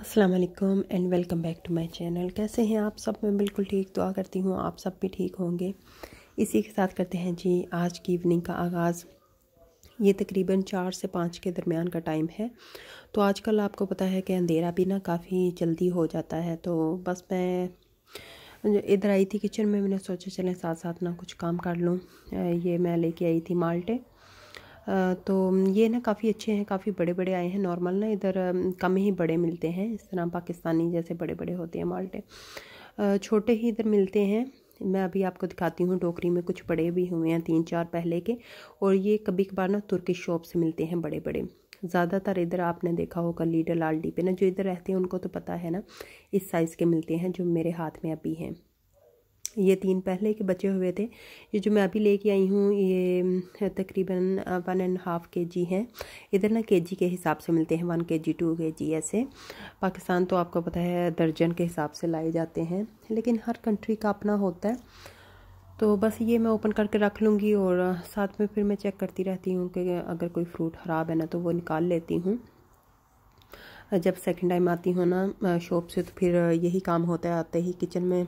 अस्सलाम वालेकुम and welcome back to my channel कैसे हैं आप सब मैं बिल्कुल ठीक दुआ करती हूँ आप सब भी ठीक होंगे इसी के साथ करते हैं जी आज की इवनिंग का आगाज़ ये तकरीबन चार से पाँच के दरमियान का टाइम है तो आजकल आपको पता है कि अंधेरा भी ना काफ़ी जल्दी हो जाता है तो बस मैं इधर आई थी किचन में मैंने सोचा चलें साथ साथ ना कुछ काम कर लूँ ये मैं लेके आई थी माल्टे तो ये ना काफ़ी अच्छे हैं काफ़ी बड़े बड़े आए हैं नॉर्मल ना इधर कम ही बड़े मिलते हैं इस तरह पाकिस्तानी जैसे बड़े बड़े होते हैं माल्टे छोटे ही इधर मिलते हैं मैं अभी आपको दिखाती हूँ टोकरी में कुछ बड़े भी हुए हैं तीन चार पहले के और ये कभी कभार ना तुर्की शॉप से मिलते हैं बड़े बड़े ज़्यादातर इधर आपने देखा होगा लीडर डी पे ना जो इधर रहते हैं उनको तो पता है ना इस साइज़ के मिलते हैं जो मेरे हाथ में अभी हैं ये तीन पहले के बचे हुए थे ये जो मैं अभी लेके आई हूँ ये तकरीबन वन एंड हाफ के जी हैं इधर ना के जी के हिसाब से मिलते हैं वन के जी टू के जी ऐसे पाकिस्तान तो आपको पता है दर्जन के हिसाब से लाए जाते हैं लेकिन हर कंट्री का अपना होता है तो बस ये मैं ओपन करके रख लूँगी और साथ में फिर मैं चेक करती रहती हूँ कि अगर कोई फ्रूट ख़राब है ना तो वो निकाल लेती हूँ जब सेकंड टाइम आती हूँ ना शॉप से तो फिर यही काम होता है आते ही किचन में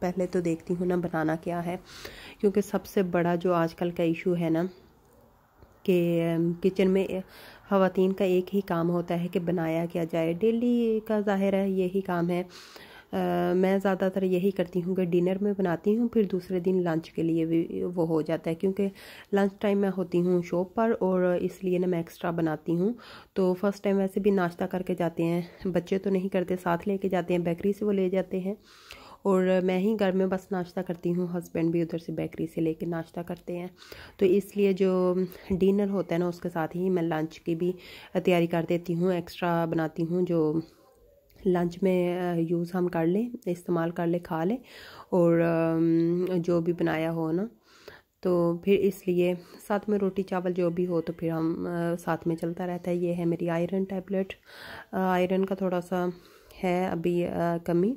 पहले तो देखती हूँ ना बनाना क्या है क्योंकि सबसे बड़ा जो आजकल का इशू है ना कि किचन में ख़वान का एक ही काम होता है कि बनाया क्या जाए डेली का ज़ाहिर है यही काम है मैं ज़्यादातर यही करती हूँ कि डिनर में बनाती हूँ फिर दूसरे दिन लंच के लिए भी वो हो जाता है क्योंकि लंच टाइम मैं होती हूँ शॉप पर और इसलिए ना मैं एक्स्ट्रा बनाती हूँ तो फर्स्ट टाइम वैसे भी नाश्ता करके जाते हैं बच्चे तो नहीं करते साथ लेके जाते हैं बेकरी से वो ले जाते हैं और मैं ही घर में बस नाश्ता करती हूँ हस्बैंड भी उधर से बेकरी से लेके नाश्ता करते हैं तो इसलिए जो डिनर होता है ना उसके साथ ही मैं लंच की भी तैयारी कर देती हूँ एक्स्ट्रा बनाती हूँ जो लंच में यूज़ हम कर लें इस्तेमाल कर लें खा लें और जो भी बनाया हो ना तो फिर इसलिए साथ में रोटी चावल जो भी हो तो फिर हम साथ में चलता रहता है ये है मेरी आयरन टैबलेट आयरन का थोड़ा सा है अभी कमी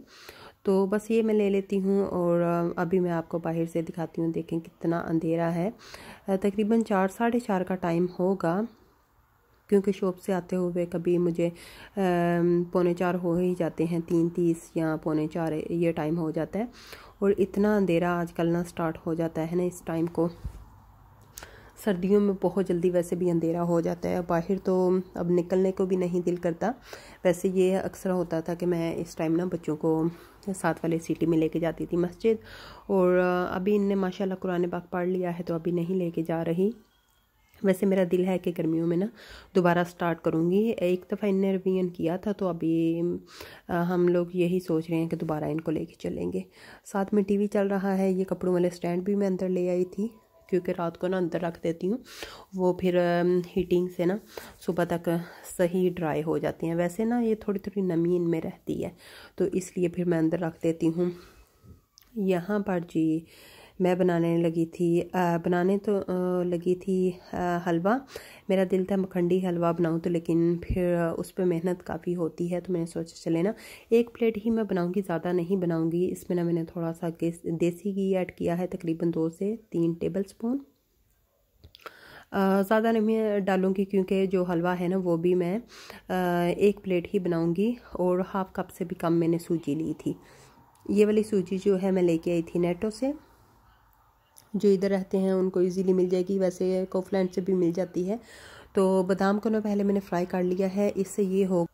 तो बस ये मैं ले लेती हूँ और अभी मैं आपको बाहर से दिखाती हूँ देखें कितना अंधेरा है तकरीबन चार साढ़े चार का टाइम होगा क्योंकि शॉप से आते हुए कभी मुझे पौने चार हो ही जाते हैं तीन तीस या पौने चार ये टाइम हो जाता है और इतना अंधेरा आजकल ना स्टार्ट हो जाता है ना इस टाइम को सर्दियों में बहुत जल्दी वैसे भी अंधेरा हो जाता है बाहर तो अब निकलने को भी नहीं दिल करता वैसे ये अक्सर होता था कि मैं इस टाइम ना बच्चों को साथ वाले सिटी में लेके जाती थी मस्जिद और अभी इनने माशाल्लाह कुरान पाक पढ़ लिया है तो अभी नहीं लेके जा रही वैसे मेरा दिल है कि गर्मियों में ना दोबारा स्टार्ट करूँगी एक दफ़ा इन रिवीजन किया था तो अभी हम लोग यही सोच रहे हैं कि दोबारा इनको लेके चलेंगे साथ में टीवी चल रहा है ये कपड़ों वाले स्टैंड भी मैं अंदर ले आई थी क्योंकि रात को ना अंदर रख देती हूँ वो फिर हीटिंग से ना सुबह तक सही ड्राई हो जाती हैं वैसे ना ये थोड़ी थोड़ी नमी इनमें रहती है तो इसलिए फिर मैं अंदर रख देती हूँ यहाँ पर जी मैं बनाने लगी थी आ, बनाने तो आ, लगी थी आ, हलवा मेरा दिल था मखंडी हलवा बनाऊँ तो लेकिन फिर उस पर मेहनत काफ़ी होती है तो मैंने सोचा चले ना एक प्लेट ही मैं बनाऊँगी ज़्यादा नहीं बनाऊँगी इसमें ना मैंने थोड़ा सा देसी घी ऐड किया है तकरीबन दो से तीन टेबल स्पून ज़्यादा नहीं डालूँगी क्योंकि जो हलवा है ना वो भी मैं एक प्लेट ही बनाऊँगी और हाफ़ कप से भी कम मैंने सूजी ली थी ये वाली सूजी जो है मैं लेके आई थी नेटो से जो इधर रहते हैं उनको इजीली मिल जाएगी वैसे कोफलैंड से भी मिल जाती है तो बादाम को ना पहले मैंने फ्राई कर लिया है इससे ये हो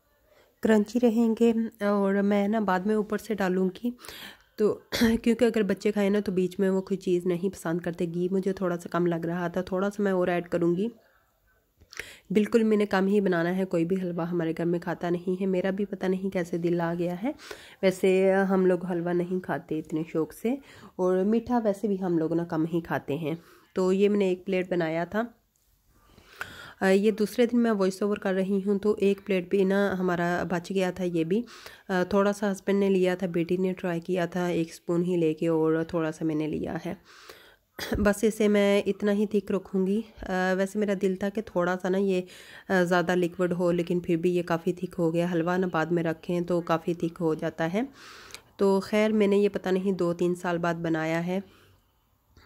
क्रंची रहेंगे और मैं ना बाद में ऊपर से डालूँगी तो क्योंकि अगर बच्चे खाएँ ना तो बीच में वो कोई चीज़ नहीं पसंद करते घी मुझे थोड़ा सा कम लग रहा था थोड़ा सा मैं और ऐड करूँगी बिल्कुल मैंने कम ही बनाना है कोई भी हलवा हमारे घर में खाता नहीं है मेरा भी पता नहीं कैसे दिल आ गया है वैसे हम लोग हलवा नहीं खाते इतने शौक से और मीठा वैसे भी हम लोग ना कम ही खाते हैं तो ये मैंने एक प्लेट बनाया था ये दूसरे दिन मैं वॉइस ओवर कर रही हूँ तो एक प्लेट भी ना हमारा बच गया था ये भी थोड़ा सा हस्बैंड ने लिया था बेटी ने ट्राई किया था एक स्पून ही लेके और थोड़ा सा मैंने लिया है बस इसे मैं इतना ही थिक रखूँगी वैसे मेरा दिल था कि थोड़ा सा ना ये ज़्यादा लिक्विड हो लेकिन फिर भी ये काफ़ी थिक हो गया हलवा ना बाद में रखें तो काफ़ी थिक हो जाता है तो खैर मैंने ये पता नहीं दो तीन साल बाद बनाया है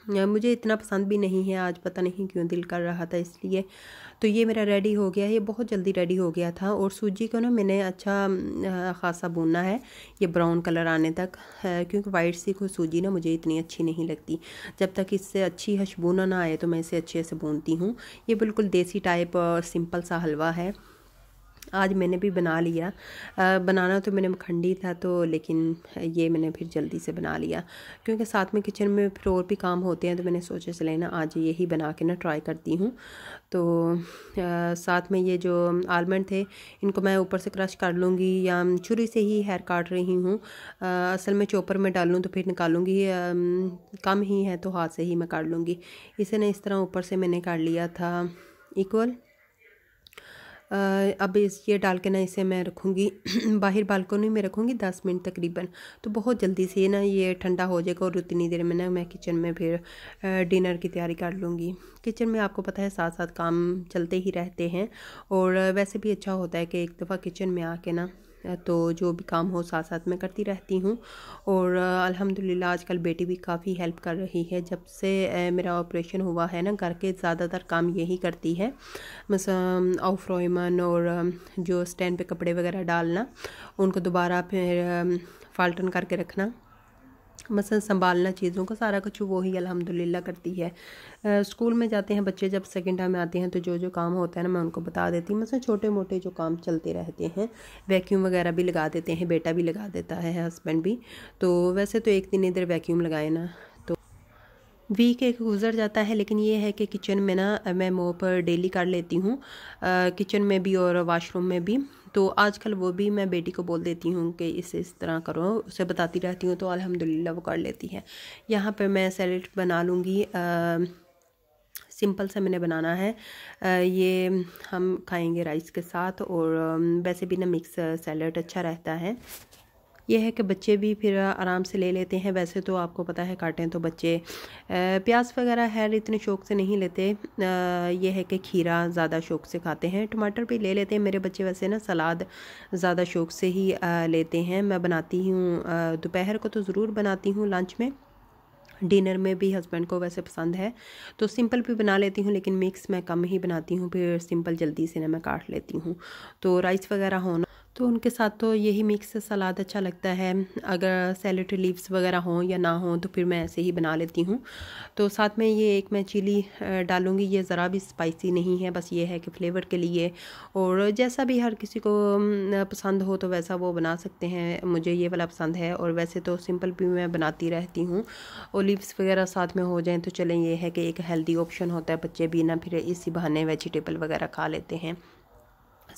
मुझे इतना पसंद भी नहीं है आज पता नहीं क्यों दिल कर रहा था इसलिए तो ये मेरा रेडी हो गया है ये बहुत जल्दी रेडी हो गया था और सूजी को ना मैंने अच्छा खासा भूनना है ये ब्राउन कलर आने तक क्योंकि वाइट सी कोई सूजी ना मुझे इतनी अच्छी नहीं लगती जब तक इससे अच्छी हशबूना ना आए तो मैं इसे अच्छे से भूनती हूँ ये बिल्कुल देसी टाइप और सिंपल सा हलवा है आज मैंने भी बना लिया आ, बनाना तो मैंने मखंडी था तो लेकिन ये मैंने फिर जल्दी से बना लिया क्योंकि साथ में किचन में फिर और भी काम होते हैं तो मैंने सोचा चले ना आज यही बना के ना ट्राई करती हूँ तो आ, साथ में ये जो आलमंड थे इनको मैं ऊपर से क्रश कर लूँगी या छुरी से ही हेयर काट रही हूँ असल में चोपर में डालूँ तो फिर निकालूँगी कम ही है तो हाथ से ही मैं काट लूँगी इसे ना इस तरह ऊपर से मैंने काट लिया था इक्वल अब इस ये डाल के ना इसे मैं रखूँगी बाहर बालकोनी में रखूँगी दस मिनट तकरीबन तो बहुत जल्दी से ना ये ठंडा हो जाएगा और उतनी देर में ना मैं किचन में फिर डिनर की तैयारी कर लूँगी किचन में आपको पता है साथ साथ काम चलते ही रहते हैं और वैसे भी अच्छा होता है कि एक दफ़ा किचन में आके ना तो जो भी काम हो साथ साथ मैं करती रहती हूँ और अल्हम्दुलिल्लाह आजकल बेटी भी काफ़ी हेल्प कर रही है जब से मेरा ऑपरेशन हुआ है ना घर के ज़्यादातर काम यही करती है बस ऑफ्रोमन और जो स्टैंड पे कपड़े वगैरह डालना उनको दोबारा फिर फाल्टन करके रखना मसलन संभालना चीज़ों का सारा कुछ वो ही अलहमदिल्ला करती है आ, स्कूल में जाते हैं बच्चे जब सेकेंड टाइम आते हैं तो जो जो काम होता है ना मैं उनको बता देती हूँ मसलन छोटे मोटे जो काम चलते रहते हैं वैक्यूम वगैरह भी लगा देते हैं बेटा भी लगा देता है हस्बैंड भी तो वैसे तो एक दिन इधर वैक्यूम लगाए ना वीक तो एक गुजर जाता है लेकिन ये है कि किचन में ना मैं मोप डेली कर लेती हूँ किचन में भी और वाशरूम में भी तो आजकल वो भी मैं बेटी को बोल देती हूँ कि इसे इस तरह करो उसे बताती रहती हूँ तो अलहमदिल्ला वो कर लेती है यहाँ पर मैं सैलड बना लूँगी सिंपल से मैंने बनाना है ये हम खाएंगे राइस के साथ और वैसे भी ना मिक्स सैलड अच्छा रहता है यह है कि बच्चे भी फिर आराम से ले लेते हैं वैसे तो आपको पता है काटें तो बच्चे प्याज वगैरह है इतने शौक से नहीं लेते यह है कि खीरा ज़्यादा शौक से खाते हैं टमाटर भी ले लेते हैं मेरे बच्चे वैसे ना सलाद ज़्यादा शौक से ही लेते हैं मैं बनाती हूँ दोपहर को तो ज़रूर बनाती हूँ लंच में डिनर में भी हस्बैंड को वैसे पसंद है तो सिंपल भी बना लेती हूँ लेकिन मिक्स मैं कम ही बनाती हूँ फिर सिंपल जल्दी से ना मैं काट लेती हूँ तो राइस वगैरह होना तो उनके साथ तो यही मिक्स सलाद अच्छा लगता है अगर सैलड लीव्स वगैरह हों या ना हों तो फिर मैं ऐसे ही बना लेती हूँ तो साथ में ये एक मैं चिली डालूँगी ये ज़रा भी स्पाइसी नहीं है बस ये है कि फ्लेवर के लिए और जैसा भी हर किसी को पसंद हो तो वैसा वो बना सकते हैं मुझे ये वाला पसंद है और वैसे तो सिंपल भी मैं बनाती रहती हूँ और लीव्स वगैरह साथ में हो जाएँ तो चलें ये है कि एक हेल्दी ऑप्शन होता है बच्चे भी ना फिर इसी बहाने वेजिटेबल वगैरह खा लेते हैं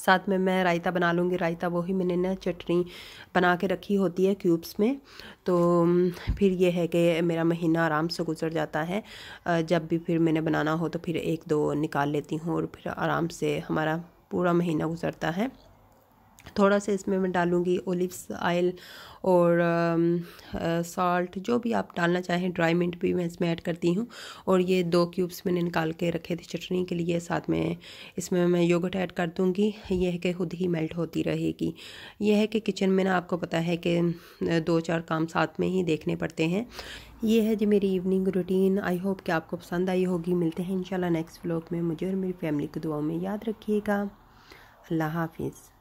साथ में मैं रायता बना लूँगी रायता वही मैंने ना चटनी बना के रखी होती है क्यूब्स में तो फिर ये है कि मेरा महीना आराम से गुजर जाता है जब भी फिर मैंने बनाना हो तो फिर एक दो निकाल लेती हूँ और फिर आराम से हमारा पूरा महीना गुजरता है थोड़ा सा इसमें मैं डालूँगी ओलिवस आयल और सॉल्ट जो भी आप डालना चाहें ड्राई मिंट भी मैं इसमें ऐड करती हूँ और ये दो क्यूब्स मैंने निकाल के रखे थे चटनी के लिए साथ में इसमें मैं योगर्ट ऐड कर दूँगी यह है कि खुद ही मेल्ट होती रहेगी यह है कि किचन में ना आपको पता है कि दो चार काम साथ में ही देखने पड़ते हैं ये है जी मेरी इवनिंग रूटीन आई होप कि आपको पसंद आई होगी मिलते हैं इन नेक्स्ट ब्लॉग में मुझे और मेरी फैमिली को दुआओं में याद रखिएगा अल्लाह हाफिज़